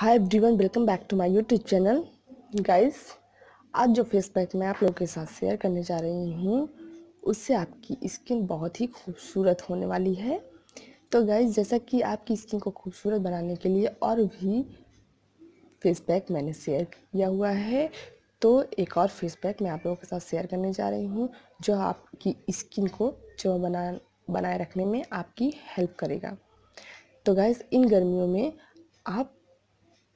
hi everyone welcome back to my YouTube channel guys आज जो face pack मैं आप लोगों के साथ शेयर करने जा रही हूँ उससे आपकी स्किन बहुत ही खूबसूरत होने वाली है तो गाइस जैसा कि आपकी स्किन को खूबसूरत बनाने के लिए और भी फेस पैक मैंने शेयर किया हुआ है तो एक और फेस पैक मैं आप लोगों के साथ शेयर करने जा रही हूँ जो आपकी स्किन को जो बना बनाए रखने में आपकी हेल्प करेगा तो गाइज़ इन गर्मियों में आप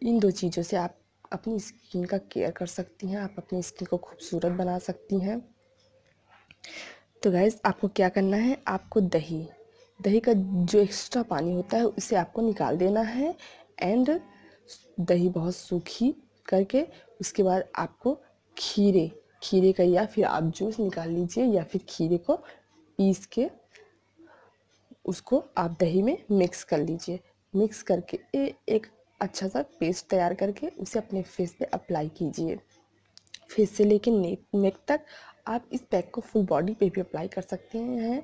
इन दो चीज़ों से आप अपनी स्किन का केयर कर सकती हैं आप अपनी स्किन को खूबसूरत बना सकती हैं तो गैस आपको क्या करना है आपको दही दही का जो एक्स्ट्रा पानी होता है उसे आपको निकाल देना है एंड दही बहुत सूखी करके उसके बाद आपको खीरे खीरे का या फिर आप जूस निकाल लीजिए या फिर खीरे को पीस के उसको आप दही में मिक्स कर लीजिए मिक्स करके ए, एक अच्छा सा पेस्ट तैयार करके उसे अपने फेस पे अप्लाई कीजिए फेस से लेकर नेक नेक तक आप इस पैक को फुल बॉडी पे भी अप्लाई कर सकते हैं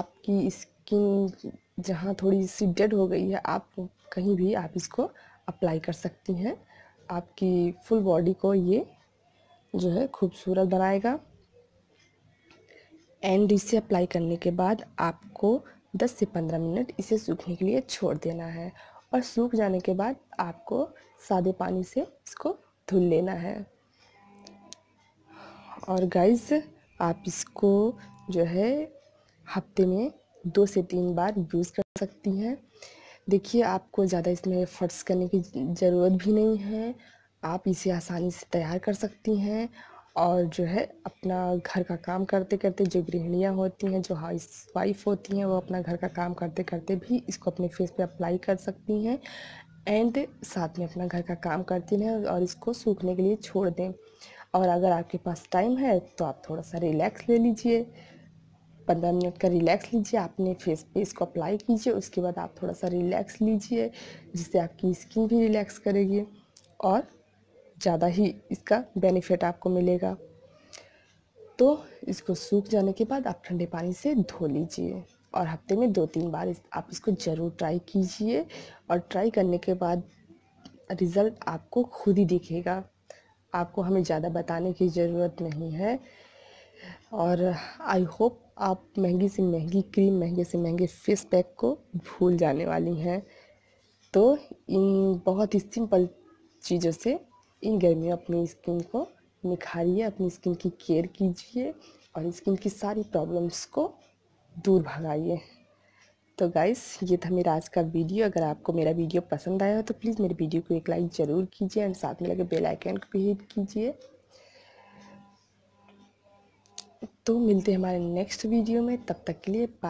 आपकी स्किन जहाँ थोड़ी सी डेड हो गई है आप कहीं भी आप इसको अप्लाई कर सकती हैं आपकी फुल बॉडी को ये जो है खूबसूरत बनाएगा एंड इसे अप्लाई करने के बाद आपको 10 से 15 मिनट इसे सूखने के लिए छोड़ देना है और सूख जाने के बाद आपको सादे पानी से इसको धुल लेना है और गाइस आप इसको जो है हफ्ते में दो से तीन बार यूज़ कर सकती हैं देखिए आपको ज़्यादा इसमें फर्श करने की ज़रूरत भी नहीं है आप इसे आसानी से तैयार कर सकती हैं और जो है अपना घर का काम करते करते जो गृहिणियाँ होती हैं जो हाउस वाइफ होती हैं वो अपना घर का काम करते करते भी इसको अपने फेस पे अप्लाई कर सकती हैं एंड साथ में अपना घर का काम करती रहें और इसको सूखने के लिए छोड़ दें और अगर आपके पास टाइम है तो आप थोड़ा सा रिलैक्स ले लीजिए पंद्रह मिनट का रिलैक्स लीजिए आपने फेस पे इसको अप्लाई कीजिए उसके बाद आप थोड़ा सा रिलैक्स लीजिए जिससे आपकी स्किन भी रिलैक्स करेगी और ज़्यादा ही इसका बेनिफिट आपको मिलेगा तो इसको सूख जाने के बाद आप ठंडे पानी से धो लीजिए और हफ्ते में दो तीन बार इस, आप इसको ज़रूर ट्राई कीजिए और ट्राई करने के बाद रिज़ल्ट आपको खुद ही दिखेगा आपको हमें ज़्यादा बताने की ज़रूरत नहीं है और आई होप आप महंगी से महंगी क्रीम महंगे से महंगे फेस पैक को भूल जाने वाली हैं तो इन बहुत ही सिंपल चीज़ों से इन गर्मियों अपनी स्किन को निखारिए अपनी स्किन की केयर कीजिए और स्किन की सारी प्रॉब्लम्स को दूर भगाइए तो गाइस ये था मेरा आज का वीडियो अगर आपको मेरा वीडियो पसंद आया हो तो प्लीज़ मेरे वीडियो को एक लाइक ज़रूर कीजिए एंड साथ में लगे बेल आइकन को भी हिट कीजिए तो मिलते हैं हमारे नेक्स्ट वीडियो में तब तक के लिए